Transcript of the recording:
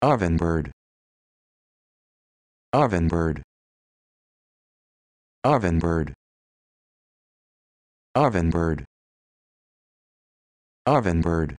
Oven bird. Oven bird. Oven bird. Oven bird. Oven bird.